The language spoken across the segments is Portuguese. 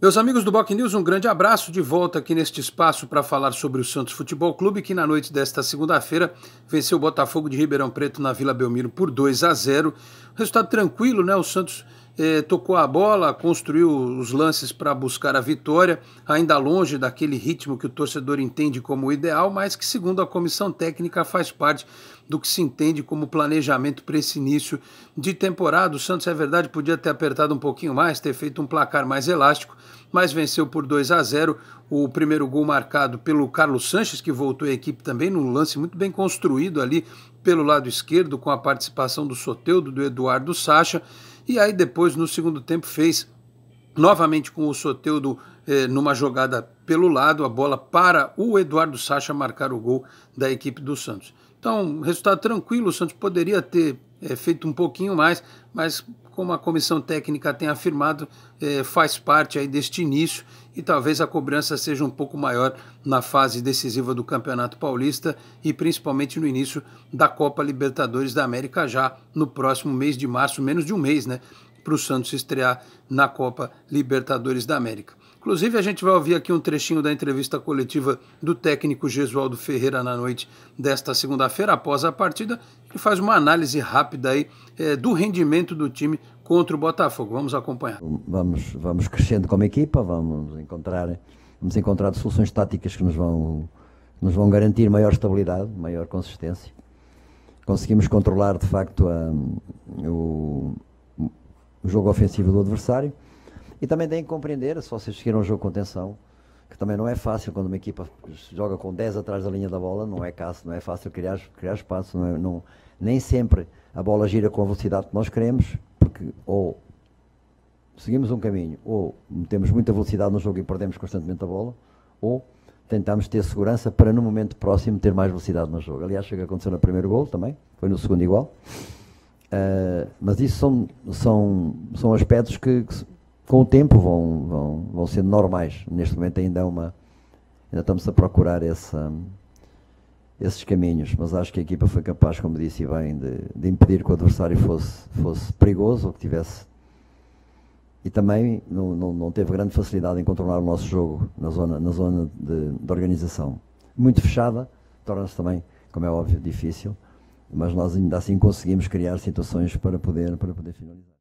Meus amigos do Boc News, um grande abraço de volta aqui neste espaço para falar sobre o Santos Futebol Clube, que na noite desta segunda-feira venceu o Botafogo de Ribeirão Preto na Vila Belmiro por 2 a 0. Resultado tranquilo, né? O Santos eh, tocou a bola, construiu os lances para buscar a vitória, ainda longe daquele ritmo que o torcedor entende como ideal, mas que, segundo a comissão técnica, faz parte do que se entende como planejamento para esse início de temporada. O Santos, é verdade, podia ter apertado um pouquinho mais, ter feito um placar mais elástico, mas venceu por 2 a 0. O primeiro gol marcado pelo Carlos Sanches, que voltou à equipe também, num lance muito bem construído ali pelo lado esquerdo, com a participação do Soteudo, do Eduardo Sacha. E aí depois, no segundo tempo, fez novamente com o Soteudo eh, numa jogada pelo lado, a bola para o Eduardo Sacha marcar o gol da equipe do Santos. Então, resultado tranquilo, o Santos poderia ter eh, feito um pouquinho mais, mas como a comissão técnica tem afirmado, é, faz parte aí deste início e talvez a cobrança seja um pouco maior na fase decisiva do Campeonato Paulista e principalmente no início da Copa Libertadores da América já no próximo mês de março, menos de um mês, né, para o Santos estrear na Copa Libertadores da América. Inclusive, a gente vai ouvir aqui um trechinho da entrevista coletiva do técnico Gesualdo Ferreira na noite desta segunda-feira, após a partida, que faz uma análise rápida aí é, do rendimento do time contra o Botafogo. Vamos acompanhar. Vamos, vamos crescendo como equipa, vamos encontrar, vamos encontrar soluções táticas que nos vão, nos vão garantir maior estabilidade, maior consistência. Conseguimos controlar de facto a, o, o jogo ofensivo do adversário e também tem que compreender, se vocês queiram um jogo com tensão, que também não é fácil quando uma equipa joga com 10 atrás da linha da bola, não é caso, não é fácil criar, criar espaço, não é, não, nem sempre a bola gira com a velocidade que nós queremos, porque ou seguimos um caminho, ou temos muita velocidade no jogo e perdemos constantemente a bola, ou tentamos ter segurança para no momento próximo ter mais velocidade no jogo. Aliás, chega a acontecer no primeiro gol também, foi no segundo igual. Uh, mas isso são, são, são aspectos que, que com o tempo vão, vão, vão ser normais. Neste momento ainda, uma, ainda estamos a procurar essa, esses caminhos, mas acho que a equipa foi capaz, como disse bem, de, de impedir que o adversário fosse, fosse perigoso ou que tivesse. E também não, não, não, teve grande facilidade em controlar o nosso jogo na zona, na zona de, de organização. Muito fechada, torna-se também, como é óbvio, difícil, mas nós ainda assim conseguimos criar situações para poder, para poder finalizar.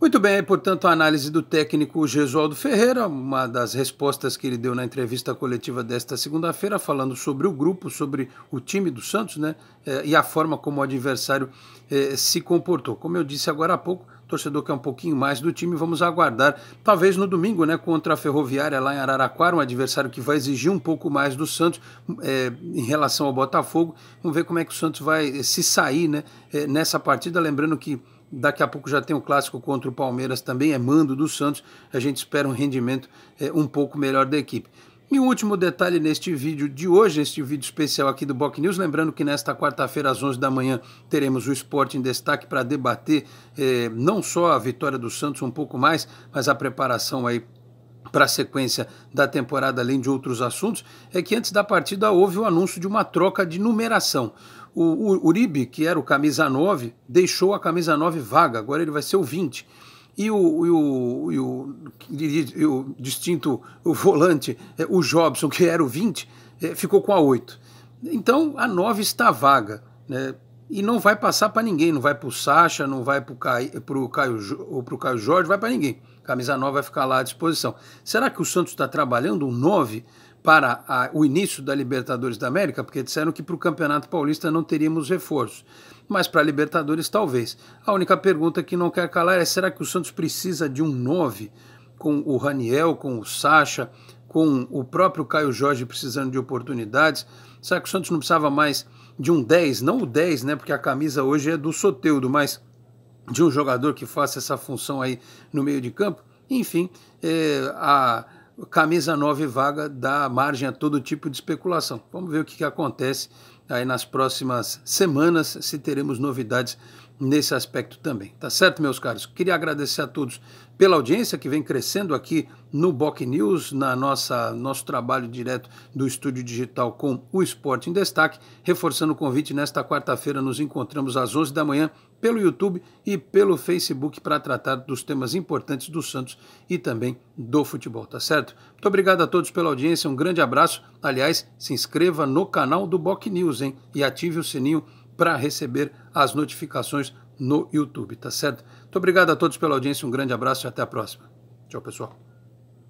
Muito bem, portanto, a análise do técnico Gesualdo Ferreira, uma das respostas que ele deu na entrevista coletiva desta segunda-feira, falando sobre o grupo, sobre o time do Santos, né? É, e a forma como o adversário eh, se comportou. Como eu disse agora há pouco, torcedor que é um pouquinho mais do time, vamos aguardar, talvez no domingo, né? Contra a Ferroviária lá em Araraquara, um adversário que vai exigir um pouco mais do Santos eh, em relação ao Botafogo. Vamos ver como é que o Santos vai se sair, né? nessa partida, lembrando que Daqui a pouco já tem o clássico contra o Palmeiras também, é mando do Santos. A gente espera um rendimento é, um pouco melhor da equipe. E o um último detalhe neste vídeo de hoje, este vídeo especial aqui do Boc News, lembrando que nesta quarta-feira às 11 da manhã teremos o esporte em destaque para debater eh, não só a vitória do Santos um pouco mais, mas a preparação aí para a sequência da temporada, além de outros assuntos, é que antes da partida houve o anúncio de uma troca de numeração. O Uribe, que era o camisa 9, deixou a camisa 9 vaga, agora ele vai ser o 20. E o, e o, e o, e o distinto o volante, é, o Jobson, que era o 20, é, ficou com a 8. Então a 9 está vaga. Né? e não vai passar para ninguém, não vai para o Sacha, não vai para o Caio, Caio, Caio Jorge, vai para ninguém. Camisa nova vai ficar lá à disposição. Será que o Santos está trabalhando um 9 para a, o início da Libertadores da América? Porque disseram que para o Campeonato Paulista não teríamos reforços. Mas para a Libertadores, talvez. A única pergunta que não quer calar é: será que o Santos precisa de um 9 com o Raniel, com o Sacha, com o próprio Caio Jorge precisando de oportunidades, será que o Santos não precisava mais de um 10? Não o 10, né? Porque a camisa hoje é do Soteudo, mas de um jogador que faça essa função aí no meio de campo. Enfim, é, a camisa 9 vaga dá margem a todo tipo de especulação. Vamos ver o que, que acontece aí nas próximas semanas se teremos novidades nesse aspecto também. Tá certo, meus caros? Queria agradecer a todos pela audiência que vem crescendo aqui no Boc News, na nossa nosso trabalho direto do estúdio digital com o Esporte em Destaque. Reforçando o convite, nesta quarta-feira nos encontramos às 11 da manhã pelo YouTube e pelo Facebook para tratar dos temas importantes do Santos e também do futebol, tá certo? Muito obrigado a todos pela audiência, um grande abraço. Aliás, se inscreva no canal do Boc News, hein? E ative o sininho para receber as notificações no YouTube, tá certo? Muito obrigado a todos pela audiência, um grande abraço e até a próxima. Tchau, pessoal.